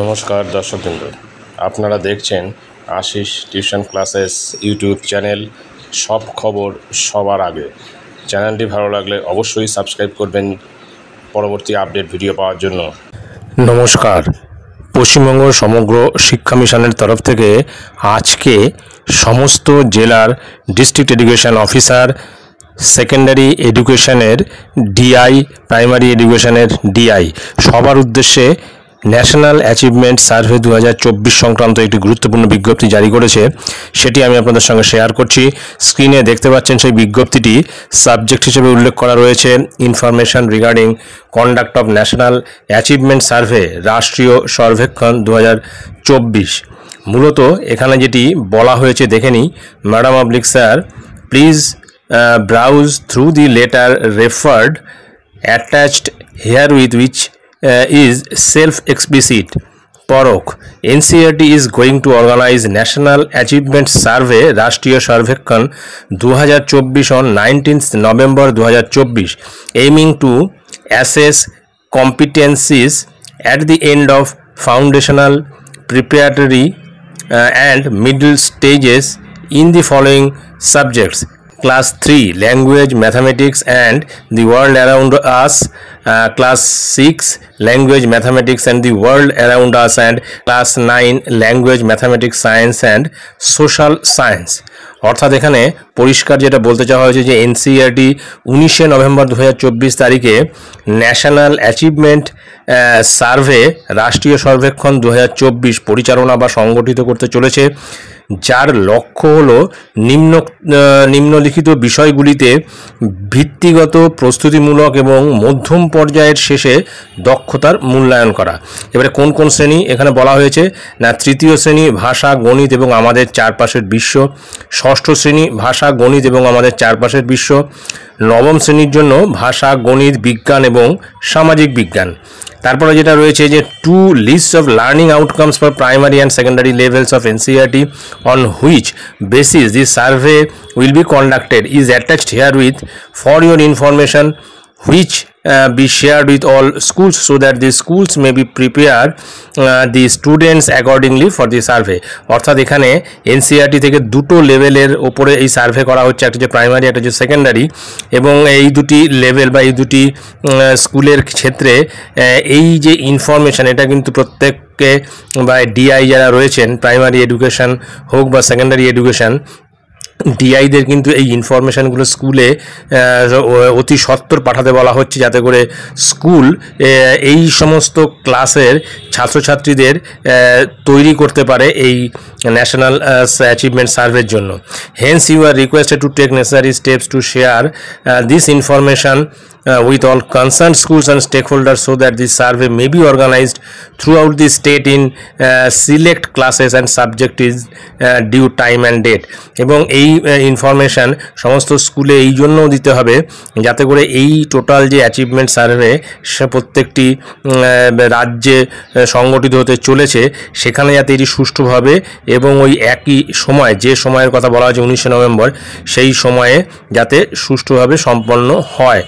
নমস্কার দর্শকবৃন্দ আপনারা দেখছেন Ashis tuition classes YouTube channel সব খবর সবার আগে চ্যানেলটি ভালো লাগলে অবশ্যই সাবস্ক্রাইব করবেন পরবর্তী আপডেট ভিডিও পাওয়ার জন্য নমস্কার পশ্চিমবঙ্গ সমগ্র শিক্ষা মিশনের তরফ থেকে আজকে সমস্ত জেলার ডিস্ট্রিক্ট এডুকেশন অফিসার সেকেন্ডারি এডুকেশনের ডিআই প্রাইমারি এডুকেশনের ডিআই সবার উদ্দেশ্যে ন্যাশনাল অ্যাচিভমেন্ট সার্ভে দু সংক্রান্ত একটি গুরুত্বপূর্ণ বিজ্ঞপ্তি জারি করেছে সেটি আমি আপনাদের সঙ্গে শেয়ার করছি স্ক্রিনে দেখতে পাচ্ছেন সেই বিজ্ঞপ্তিটি সাবজেক্ট হিসেবে উল্লেখ করা রয়েছে information regarding conduct of national achievement survey রাষ্ট্রীয় সর্বেক্ষণ দু মূলত এখানে যেটি বলা হয়েছে দেখে madam oblique sir please browse through the letter referred attached here with which is self-explicit. Parok. NCRT is going to organize National Achievement Survey রাষ্ট্রীয় সর্বেক্ষণ দু on 19th November 2024 aiming to assess competencies at the end of foundational preparatory uh, and middle stages in the following subjects class three language mathematics and the world around us class six language mathematics and the world around us and class nine language mathematics science and social science অর্থাৎ এখানে পরিষ্কার যেটা বলতে চাওয়া হয়েছে যে NCERT e উনিশে November দু তারিখে ন্যাশনাল অ্যাচিভমেন্ট সার্ভে রাষ্ট্রীয় সর্বেক্ষণ দু পরিচালনা বা সংগঠিত করতে চলেছে যার লক্ষ্য হল নিম্ন নিম্নলিখিত বিষয়গুলিতে ভিত্তিগত প্রস্তুতিমূলক এবং মধ্যম পর্যায়ের শেষে দক্ষতার মূল্যায়ন করা এবারে কোন কোন শ্রেণী এখানে বলা হয়েছে না তৃতীয় শ্রেণী ভাষা গণিত এবং আমাদের চারপাশের বিশ্ব ষষ্ঠ শ্রেণী ভাষা গণিত এবং আমাদের চারপাশের বিশ্ব নবম শ্রেণীর জন্য ভাষা গণিত বিজ্ঞান এবং সামাজিক বিজ্ঞান তারপরে যেটা রয়েছে যে two list of learning outcomes for primary and secondary levels of NCERT on which basis this survey will be conducted is attached here with for your information which uh, be shared with all schools so that the schools may be prepared uh, the students accordingly for the survey অর্থাৎ এখানে NCERT e থেকে দুটো লেভেলের ওপরে এই survey করা হচ্ছে একটা যে প্রাইমারি একটা যে সেকেন্ডারি এবং এই দুটি লেভেল বা এই দুটি স্কুলের uh, ক্ষেত্রে uh, এই যে ইনফরমেশান এটা কিন্তু প্রত্যেক বা ডিআই যারা রয়েছেন প্রাইমারি এডুকেশন হোক বা সেকেন্ডারি এডুকেশন ডিআইদের কিন্তু এই ইনফরমেশানগুলো স্কুলে অতি সত্তর পাঠাতে বলা হচ্ছে যাতে করে স্কুল এই সমস্ত ক্লাসের ছাত্রছাত্রীদের তৈরি করতে পারে এই ন্যাশনাল অ্যাচিভমেন্ট সার্ভের জন্য hence you are requested to take necessary steps to share this information with all concerned schools and stakeholders so that this survey may be organized throughout the state in uh, select classes and subject is uh, due time and date এবং এই এই information সমস্ত স্কুলে এই জন্য দিতে হবে যাতে করে এই টোটাল যে অ্যাচিভমেন্ট সার্ভে সে প্রত্যেকটি রাজ্যে সংগঠিত হতে চলেছে সেখানে যাতে এটি সুষ্ঠুভাবে এবং ওই একই সময় যে সময়ের কথা বলা হয়েছে উনিশে নভেম্বর সেই সময়ে যাতে সুষ্ঠুভাবে সম্পন্ন হয়